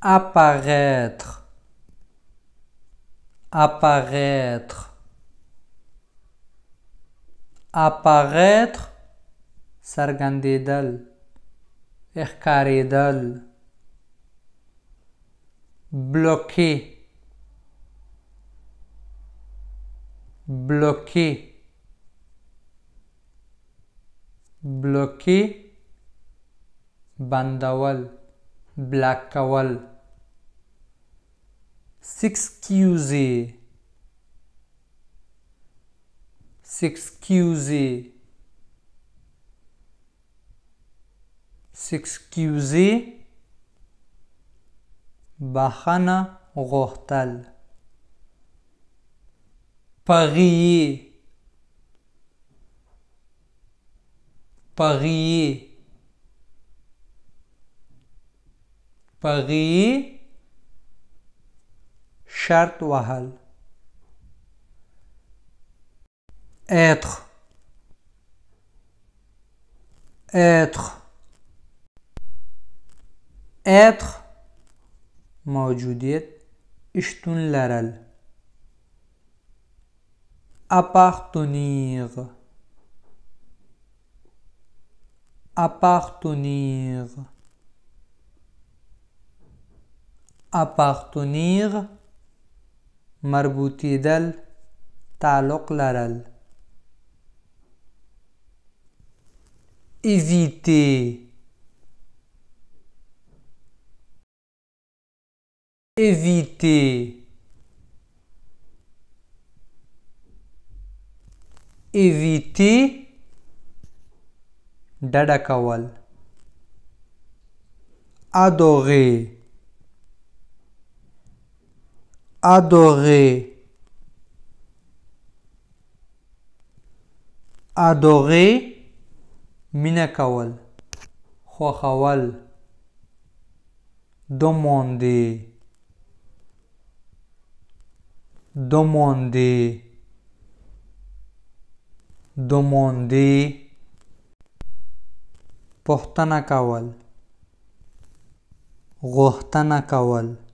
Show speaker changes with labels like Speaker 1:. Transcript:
Speaker 1: apparaître, apparaître, apparaître, sargandidal, erkaridal, bloqué, bloqué, bloqué. bandawal, blackawal. Six Q J six Q J six Q J بخنه غختل پغیه پغیه پغیه Être. Être. Être. موجودیت Appartenir. Appartenir. appartenir d'al, talok laral. Éviter. Éviter. Éviter. kawal. Adorer adorer, adorer, minakawal, khawal demander, demander, demander, portanakawal, kawal